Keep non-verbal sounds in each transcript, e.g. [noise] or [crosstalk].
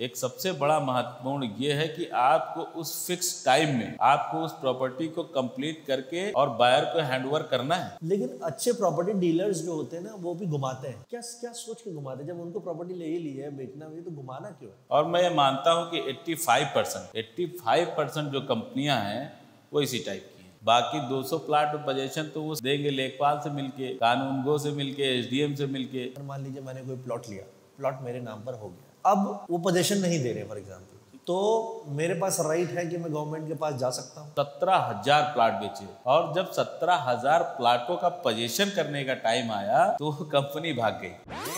एक सबसे बड़ा महत्वपूर्ण ये है कि आपको उस फिक्स टाइम में आपको उस प्रॉपर्टी को कंप्लीट करके और बायर को हैंडओवर करना है लेकिन अच्छे प्रॉपर्टी डीलर्स जो होते हैं ना वो भी घुमाते हैं क्या क्या सोच के घुमाते हैं जब उनको प्रॉपर्टी ले ही ली है बेचना भी तो घुमाना क्यों है और मैं ये मानता हूँ की eighty five percent eighty five percent जो कंपनियां हैं वो इसी टाइप की बाकी 200 प्लाट पजेशन तो वो देंगे लेखपाल से मिलके कानूनगो से मिलके एसडीएम से मिलके मान लीजिए मैंने कोई प्लॉट लिया प्लॉट मेरे नाम पर हो गया अब वो पोजेशन नहीं दे रहे फॉर एग्जाम्पल तो मेरे पास राइट है कि मैं गवर्नमेंट के पास जा सकता हूँ सत्रह हजार प्लाट बेचे और जब सत्रह हजार प्लाटों का पोजेशन करने का टाइम आया तो कंपनी भाग गई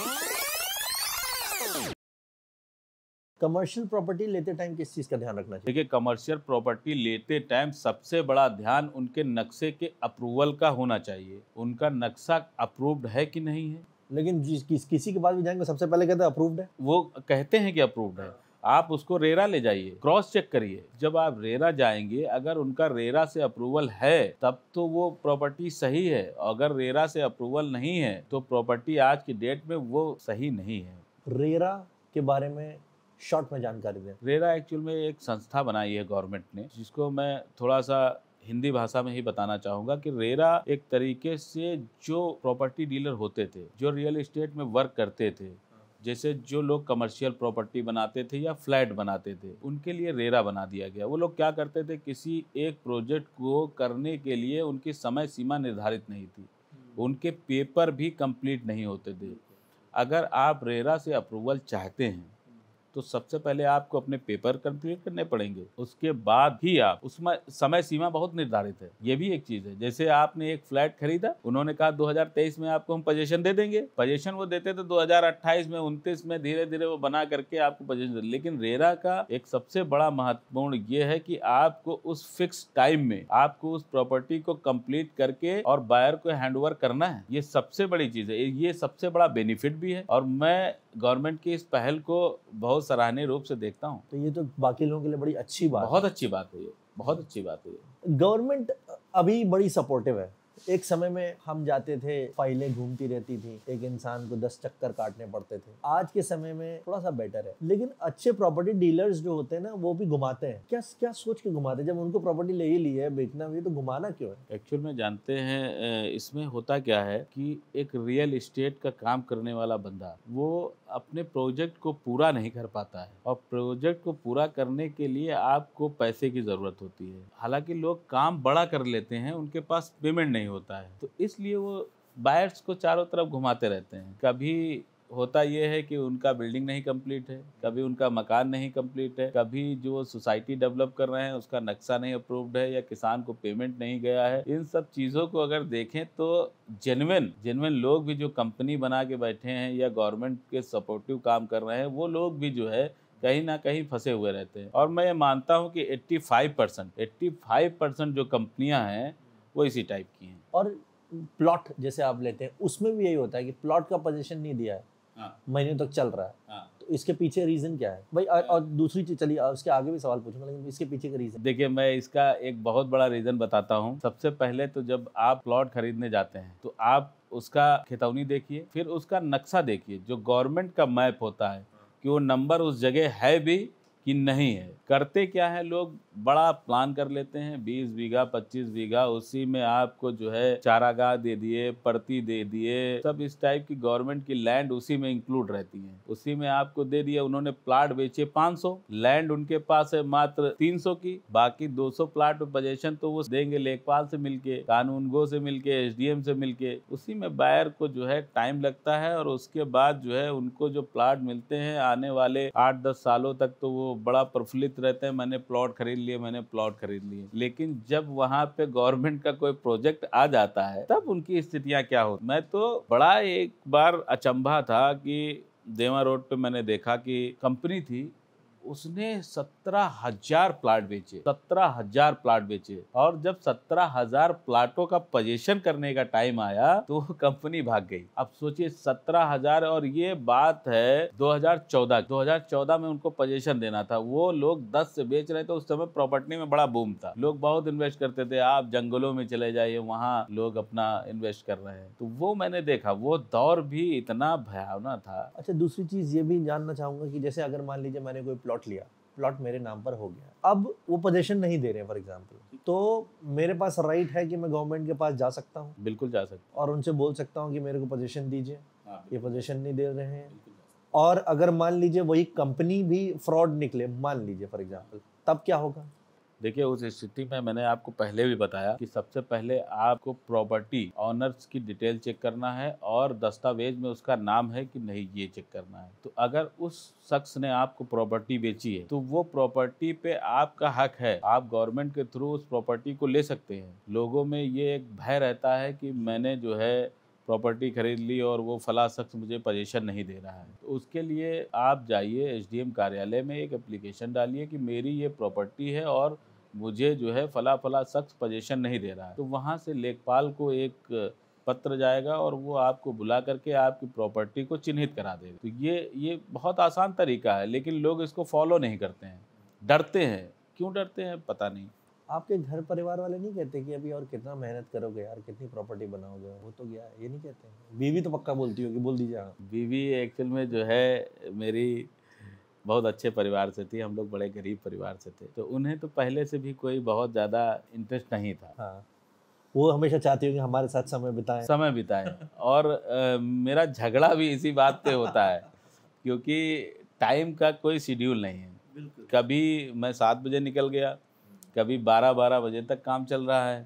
कमर्शियल प्रॉपर्टी लेते टाइम किस चीज़ का ध्यान रखना चाहिए देखिए कमर्शियल प्रॉपर्टी लेते टाइम सबसे बड़ा ध्यान उनके नक्शे के अप्रूवल का होना चाहिए उनका नक्शा अप्रूव्ड है कि नहीं है लेकिन जिस किस, किसी के पास भी जाएंगे सबसे पहले कहते हैं अप्रूव्ड है वो कहते हैं कि अप्रूव्ड है आप उसको रेरा ले जाइए क्रॉस चेक करिए जब आप रेरा जाएंगे अगर उनका रेरा से अप्रूवल है तब तो वो प्रॉपर्टी सही है अगर रेरा से अप्रूवल नहीं है तो प्रॉपर्टी आज की डेट में वो सही नहीं है रेरा के बारे में शॉर्ट में जानकारी दें रेरा एक्चुअल में एक संस्था बनाई है गवर्नमेंट ने जिसको मैं थोड़ा सा हिंदी भाषा में ही बताना चाहूँगा कि रेरा एक तरीके से जो प्रॉपर्टी डीलर होते थे जो रियल इस्टेट में वर्क करते थे जैसे जो लोग कमर्शियल प्रॉपर्टी बनाते थे या फ्लैट बनाते थे उनके लिए रेरा बना दिया गया वो लोग क्या करते थे किसी एक प्रोजेक्ट को करने के लिए उनकी समय सीमा निर्धारित नहीं थी उनके पेपर भी कंप्लीट नहीं होते थे अगर आप रेरा से अप्रूवल चाहते हैं तो सबसे पहले आपको अपने पेपर कंप्लीट करने पड़ेंगे उसके बाद ही आप उसमें समय सीमा बहुत निर्धारित है ये भी एक चीज़ है जैसे आपने एक फ्लैट खरीदा उन्होंने कहा 2023 में आपको हम पोजेशन दे देंगे पोजेशन वो देते थे 2028 में उनतीस में धीरे धीरे वो बना करके आपको पोजेशन दे लेकिन रेरा का एक सबसे बड़ा महत्वपूर्ण ये है की आपको उस फिक्स टाइम में आपको उस प्रॉपर्टी को कम्प्लीट करके और बायर को हैंड करना है ये सबसे बड़ी चीज़ है ये सबसे बड़ा बेनिफिट भी है और मैं गवर्नमेंट की इस पहल को बहुत बहुत सराहनीय रूप से देखता हूँ तो ये तो बाकी लोगों के लिए बड़ी अच्छी बात बहुत अच्छी बात है ये बहुत अच्छी बात है गवर्नमेंट अभी बड़ी सपोर्टिव है एक समय में हम जाते थे फाइलें घूमती रहती थी एक इंसान को दस चक्कर काटने पड़ते थे आज के समय में थोड़ा सा बेटर है लेकिन अच्छे प्रॉपर्टी डीलर्स जो होते हैं ना वो भी घुमाते हैं क्या क्या सोच के घुमाते हैं जब उनको प्रॉपर्टी ले ही ली है बेचना भी तो घुमाना क्यों है एक्चुअल में जानते हैं इसमें होता क्या है की एक रियल इस्टेट का काम करने वाला बंदा वो अपने प्रोजेक्ट को पूरा नहीं कर पाता है और प्रोजेक्ट को पूरा करने के लिए आपको पैसे की ज़रूरत होती है हालांकि लोग काम बड़ा कर लेते हैं उनके पास पेमेंट नहीं नहीं होता है तो इसलिए वो बायर्स को चारों तरफ घुमाते रहते हैं कभी होता ये है कि उनका बिल्डिंग नहीं कंप्लीट है कभी उनका मकान नहीं कंप्लीट है कभी जो सोसाइटी डेवलप कर रहे हैं उसका नक्शा नहीं अप्रूव्ड है या किसान को पेमेंट नहीं गया है इन सब चीज़ों को अगर देखें तो जेनविन जेनविन लोग भी जो कंपनी बना के बैठे हैं या गवर्नमेंट के सपोर्टिव काम कर रहे हैं वो लोग भी जो है कहीं ना कहीं फंसे हुए रहते हैं और मैं मानता हूँ कि 85 परसेंट एट्टी जो कंपनियाँ हैं वो इसी टाइप की हैं और प्लॉट जैसे आप लेते हैं उसमें भी यही होता है कि प्लॉट का पोजीशन नहीं दिया है हाँ। महीनों तक चल रहा है हाँ। तो इसके पीछे रीज़न क्या है भाई और, और दूसरी चीज़ चलिए उसके आगे भी सवाल पूछूंगा लेकिन इसके पीछे का रीज़न देखिए मैं इसका एक बहुत बड़ा रीज़न बताता हूँ सबसे पहले तो जब आप प्लॉट खरीदने जाते हैं तो आप उसका खेतौनी देखिए फिर उसका नक्शा देखिए जो गवर्नमेंट का मैप होता है कि वो नंबर उस जगह है भी कि नहीं है करते क्या है लोग बड़ा प्लान कर लेते हैं बीस बीघा पच्चीस बीघा उसी में आपको जो है चारागाह दे दिए परती दे दिए सब इस टाइप की गवर्नमेंट की लैंड उसी में इंक्लूड रहती है उसी में आपको दे दिया उन्होंने प्लाट बेचे 500 लैंड उनके पास है मात्र 300 की बाकी 200 प्लाट पजेशन तो वो देंगे लेखपाल से मिलके कानून गो से मिलके एसडीएम से मिलके उसी में बायर को जो है टाइम लगता है और उसके बाद जो है उनको जो प्लाट मिलते हैं आने वाले आठ दस सालों तक तो वो बड़ा प्रफुल्लित रहते हैं मैंने प्लॉट खरीद लिए मैंने प्लॉट खरीद लिए लेकिन जब वहाँ पे गवर्नमेंट का कोई प्रोजेक्ट आ जाता है तब उनकी स्थितियाँ क्या होती मैं तो बड़ा एक बार अचंभा था कि देवा रोड पे मैंने देखा कि कंपनी थी उसने सत्रह हजार प्लाट बेचे सत्रह हजार प्लाट बेचे और जब सत्रह हजार प्लाटों का पोजेशन करने का टाइम आया तो कंपनी भाग गई अब सोचिए सत्रह हजार और ये बात है 2014 2014 में उनको पोजेशन देना था वो लोग दस से बेच रहे थे उस समय प्रॉपर्टी में बड़ा बूम था लोग बहुत इन्वेस्ट करते थे आप जंगलों में चले जाइए वहाँ लोग अपना इन्वेस्ट कर रहे हैं तो वो मैंने देखा वो दौर भी इतना भयावना था अच्छा दूसरी चीज ये भी जानना चाहूंगा कि जैसे अगर मान लीजिए मैंने कोई प्लॉट प्लॉट लिया प्लॉट मेरे नाम पर हो गया अब वो पोजेशन नहीं दे रहे हैं फॉर एग्जाम्पल तो मेरे पास राइट है कि मैं गवर्नमेंट के पास जा सकता हूँ बिल्कुल जा सकता और उनसे बोल सकता हूँ कि मेरे को पोजेशन दीजिए हाँ, ये पोजेशन नहीं दे रहे हैं और अगर मान लीजिए वही कंपनी भी फ्रॉड निकले मान लीजिए फॉर एग्जाम्पल तब क्या होगा देखिए उस स्थिति में मैंने आपको पहले भी बताया कि सबसे पहले आपको प्रॉपर्टी ऑनर्स की डिटेल चेक करना है और दस्तावेज में उसका नाम है कि नहीं ये चेक करना है तो अगर उस शख्स ने आपको प्रॉपर्टी बेची है तो वो प्रॉपर्टी पे आपका हक है आप गवर्नमेंट के थ्रू उस प्रॉपर्टी को ले सकते हैं लोगों में ये एक भय रहता है कि मैंने जो है प्रॉपर्टी खरीद ली और वो फला शख्स मुझे पोजेशन नहीं दे रहा है तो उसके लिए आप जाइए एसडीएम कार्यालय में एक एप्लीकेशन डालिए कि मेरी ये प्रॉपर्टी है और मुझे जो है फला फला शख्स पोजेशन नहीं दे रहा है तो वहाँ से लेखपाल को एक पत्र जाएगा और वो आपको बुला करके आपकी प्रॉपर्टी को चिन्हित करा देगा तो ये ये बहुत आसान तरीका है लेकिन लोग इसको फॉलो नहीं करते हैं डरते हैं क्यों डरते हैं पता नहीं आपके घर परिवार वाले नहीं कहते कि अभी और कितना मेहनत करोगे यार कितनी प्रॉपर्टी बनाओगे वो तो गया ये नहीं कहते बीवी तो पक्का बोलती होगी बोल दीजिए बीवी एक्चुअल में जो है मेरी बहुत अच्छे परिवार से थी हम लोग बड़े गरीब परिवार से थे तो उन्हें तो पहले से भी कोई बहुत ज़्यादा इंटरेस्ट नहीं था हाँ। वो हमेशा चाहती कि हमारे साथ समय बिताए समय बिताए और आ, मेरा झगड़ा भी इसी बात पे होता है क्योंकि टाइम का कोई शेड्यूल नहीं है कभी मैं सात बजे निकल गया कभी बारह बारह बजे तक काम चल रहा है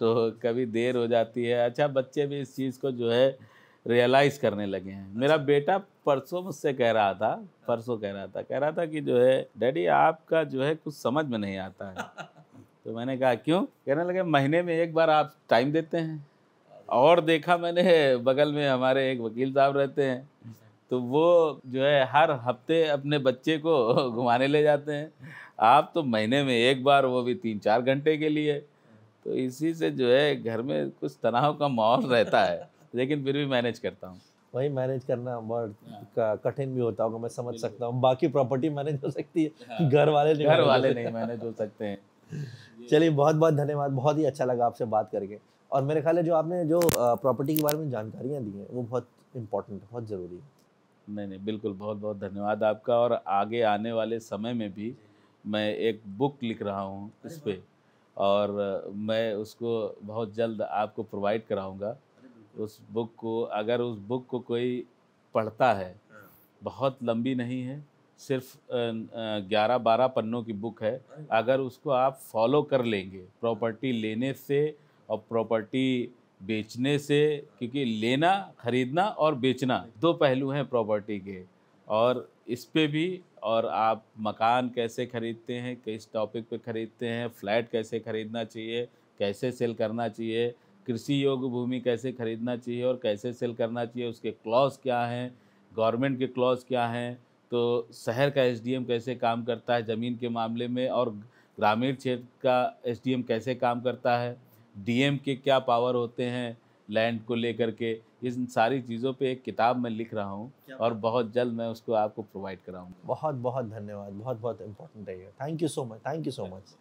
तो कभी देर हो जाती है अच्छा बच्चे भी इस चीज़ को जो है रियलाइज़ करने लगे हैं मेरा अच्छा। बेटा परसों मुझसे कह रहा था परसों कह रहा था कह रहा था कि जो है डैडी आपका जो है कुछ समझ में नहीं आता है [laughs] तो मैंने कहा क्यों कहने लगे महीने में एक बार आप टाइम देते हैं और देखा मैंने बगल में हमारे एक वकील साहब रहते हैं तो वो जो है हर हफ्ते अपने बच्चे को [laughs] घुमाने ले जाते हैं आप तो महीने में एक बार वो भी तीन चार घंटे के लिए तो इसी से जो है घर में कुछ तनाव का माहौल रहता है लेकिन फिर भी मैनेज करता हूँ वही मैनेज करना बहुत हाँ। कठिन भी होता होगा मैं समझ सकता हूँ बाकी प्रॉपर्टी मैनेज हो सकती है हाँ। घर वाले नहीं घर वाले नहीं मैनेज हो सकते हैं [laughs] चलिए बहुत बहुत धन्यवाद बहुत ही अच्छा लगा आपसे बात करके और मेरे ख्याल है जो आपने जो प्रॉपर्टी के बारे में जानकारियाँ दी हैं वो बहुत इम्पोर्टेंट बहुत ज़रूरी है नहीं नहीं बिल्कुल बहुत बहुत धन्यवाद आपका और आगे आने वाले समय में भी मैं एक बुक लिख रहा हूँ इस पर और मैं उसको बहुत जल्द आपको प्रोवाइड कराऊँगा उस बुक को अगर उस बुक को कोई पढ़ता है हाँ। बहुत लंबी नहीं है सिर्फ ग्यारह बारह पन्नों की बुक है अगर उसको आप फॉलो कर लेंगे प्रॉपर्टी लेने से और प्रॉपर्टी बेचने से क्योंकि लेना खरीदना और बेचना दो पहलू हैं प्रॉपर्टी के और इस पे भी और आप मकान कैसे खरीदते हैं किस टॉपिक पे खरीदते हैं फ्लैट कैसे खरीदना चाहिए कैसे सेल करना चाहिए कृषि योग्य भूमि कैसे खरीदना चाहिए और कैसे सेल करना चाहिए उसके क्लॉज क्या हैं गवर्नमेंट के क्लॉज क्या हैं तो शहर का एस कैसे काम करता है ज़मीन के मामले में और ग्रामीण क्षेत्र का एस कैसे काम करता है डी के क्या पावर होते हैं लैंड को लेकर के इन सारी चीज़ों पे एक किताब मैं लिख रहा हूँ और बहुत जल्द मैं उसको आपको प्रोवाइड कराऊँगा बहुत बहुत धन्यवाद बहुत बहुत इंपॉर्टेंट है thank you so much thank you so much